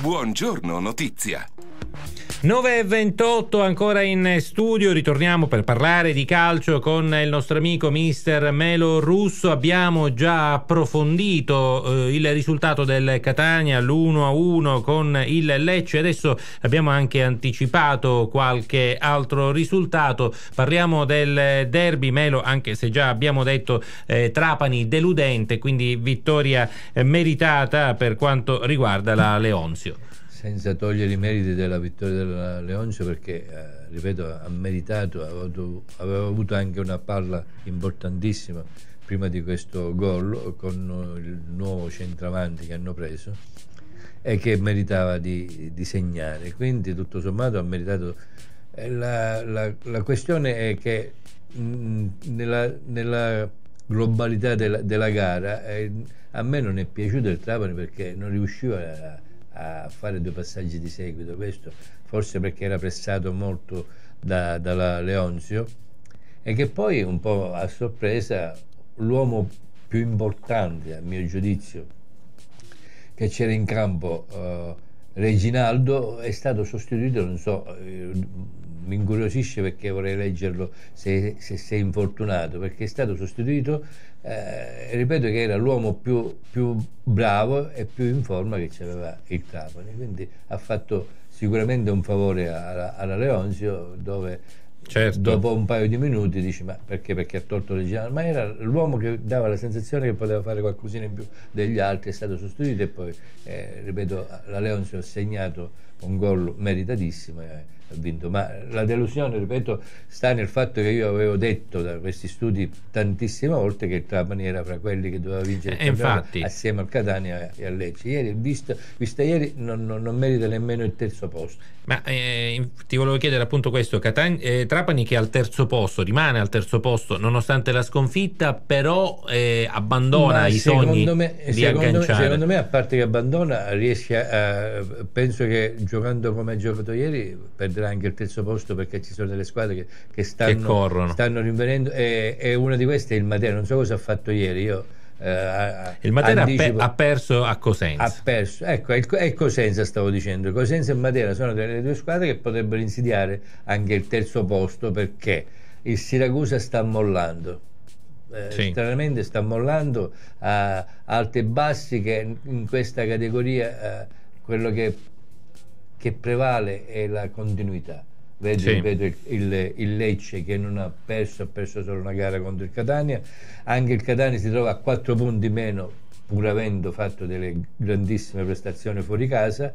Buongiorno Notizia. 9.28 ancora in studio, ritorniamo per parlare di calcio con il nostro amico mister Melo Russo. Abbiamo già approfondito eh, il risultato del Catania, l'1-1 con il Lecce. Adesso abbiamo anche anticipato qualche altro risultato. Parliamo del derby Melo, anche se già abbiamo detto eh, Trapani deludente, quindi vittoria eh, meritata per quanto riguarda la Leonzio senza togliere i meriti della vittoria del Leoncio perché, eh, ripeto, ha meritato, avuto, aveva avuto anche una palla importantissima prima di questo gol con eh, il nuovo centravanti che hanno preso e che meritava di, di segnare. Quindi tutto sommato ha meritato... Eh, la, la, la questione è che mh, mm, nella, nella, globalità della, della gara eh, a me non è piaciuto il Trapani perché non riusciva a a fare due passaggi di seguito, questo forse perché era pressato molto da, da Leonzio, e che poi un po' a sorpresa l'uomo più importante a mio giudizio che c'era in campo eh, Reginaldo è stato sostituito, non so, eh, mi incuriosisce perché vorrei leggerlo se, se sei infortunato, perché è stato sostituito, eh, ripeto che era l'uomo più, più, bravo e più in forma che c'aveva il Tapani, quindi ha fatto sicuramente un favore alla, alla Leonzio dove certo. dopo un paio di minuti dici ma perché, perché ha tolto l'originale ma era l'uomo che dava la sensazione che poteva fare qualcosina in più degli altri è stato sostituito e poi eh, ripeto la Leonzio ha segnato un gol meritatissimo e ha vinto. Ma la delusione, ripeto, sta nel fatto che io avevo detto da questi studi tantissime volte che Trapani era fra quelli che doveva vincere eh, infatti... assieme al Catania e a Lecce. Ieri, visto, vista ieri, non, non, non, merita nemmeno il terzo posto. Ma eh, ti volevo chiedere appunto questo, Catania, eh, Trapani che è al terzo posto, rimane al terzo posto nonostante la sconfitta, però eh, abbandona Ma i sogni me, di secondo agganciare. Me, secondo me, a parte che abbandona, riesce a, penso che giocando come ha giocato ieri perderà anche il terzo posto perché ci sono delle squadre che, che stanno, che stanno rinvenendo e, e, una di queste è il Matera, non so cosa ha fatto ieri, io Uh, il Matera anticipo, ha perso a Cosenza. Ha perso, ecco, è Cosenza stavo dicendo. Cosenza e Matera sono delle due squadre che potrebbero insidiare anche il terzo posto perché il Siracusa sta mollando. Eh, sì. Stranamente sta mollando a uh, alti e bassi che in questa categoria uh, quello che che prevale è la continuità. Vedo, sì. vedo il, il, il, Lecce che non ha perso, ha perso solo una gara contro il Catania, anche il Catania si trova a 4 punti meno pur avendo fatto delle grandissime prestazioni fuori casa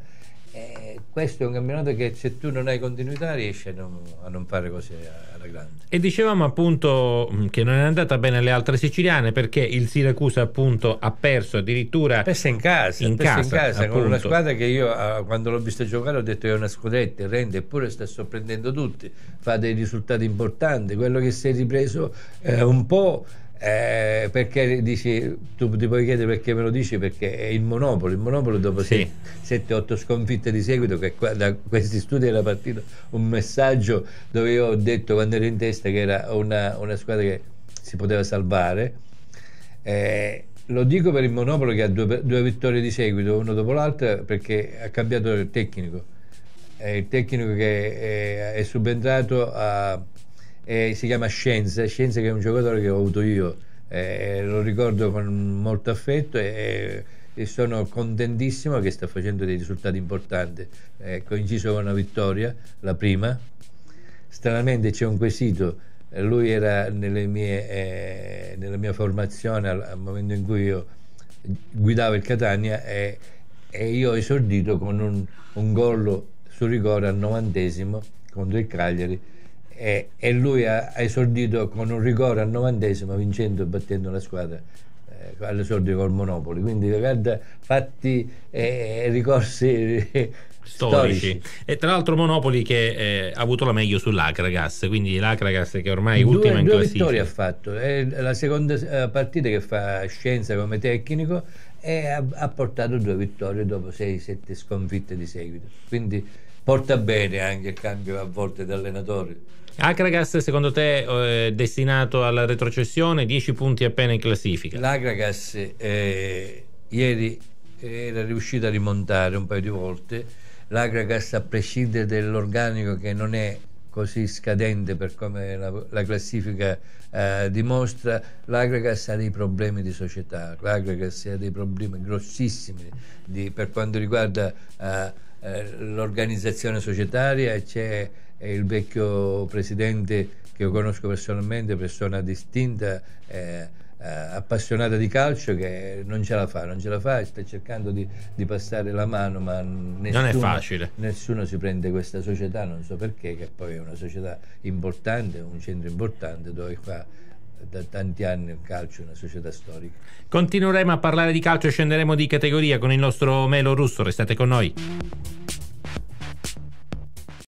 eh, questo è un campionato che se tu non hai continuità riesci a non, a non fare così alla grande. E dicevamo appunto mm, che non è andata bene alle altre siciliane perché il Siracusa appunto ha perso addirittura... Persa in casa, in casa, in casa con una squadra che io ah, quando l'ho vista giocare ho detto che è una scudetta, rende eppure sta sorprendendo tutti, fa dei risultati importanti, quello che si è ripreso eh, un po' Eh, perché dici, tu ti puoi chiedere perché me lo dici? Perché è il Monopolo. Il Monopolo, dopo sì. 7-8 sconfitte di seguito, che qua, da questi studi era partito un messaggio dove io ho detto quando ero in testa che era una, una squadra che si poteva salvare. Eh, lo dico per il Monopolo che ha due, due vittorie di seguito, una dopo l'altra, perché ha cambiato il tecnico. È il tecnico che è, è subentrato a eh, si chiama Scienza, Scienza che è un giocatore che ho avuto io, eh, lo ricordo con molto affetto e, e, sono contentissimo che sta facendo dei risultati importanti. Eh, coinciso con una vittoria, la prima. Stranamente c'è un quesito, lui era mie, eh, nella mia formazione al, al, momento in cui io guidavo il Catania e, e io ho esordito con un, un gol su rigore al novantesimo contro il Cagliari e, e lui ha, ha, esordito con un rigore al novantesimo vincendo e battendo la squadra eh, all'esordio col Monopoli quindi guarda fatti e eh, ricorsi storici. storici. E tra l'altro Monopoli che eh, ha avuto la meglio sull'Acragas, quindi l'Acragas che ormai è due, ultima in due classifica. Due vittorie ha fatto, è la seconda eh, partita che fa scienza come tecnico e ha, ha portato due vittorie dopo 6-7 sconfitte di seguito. Quindi porta bene anche il cambio a volte di allenatore. Akragas secondo te è eh, destinato alla retrocessione, 10 punti appena in classifica. L'Akragas eh, ieri era riuscito a rimontare un paio di volte, l'Akragas a prescindere dall'organico che non è così scadente per come la, la classifica eh, dimostra, l'Agragas ha dei problemi di società, l'Agragas ha dei problemi grossissimi di, per quanto riguarda eh, eh, l'organizzazione societaria, c'è il vecchio presidente che io conosco personalmente, persona distinta, eh, eh, appassionata di calcio, che non ce la fa, non ce la fa, sta cercando di, di passare la mano, ma nessuno, nessuno, si prende questa società, non so perché, che poi è una società importante, un centro importante dove qua da tanti anni il calcio è una società storica. Continueremo a parlare di calcio e scenderemo di categoria con il nostro Melo Russo, restate con noi.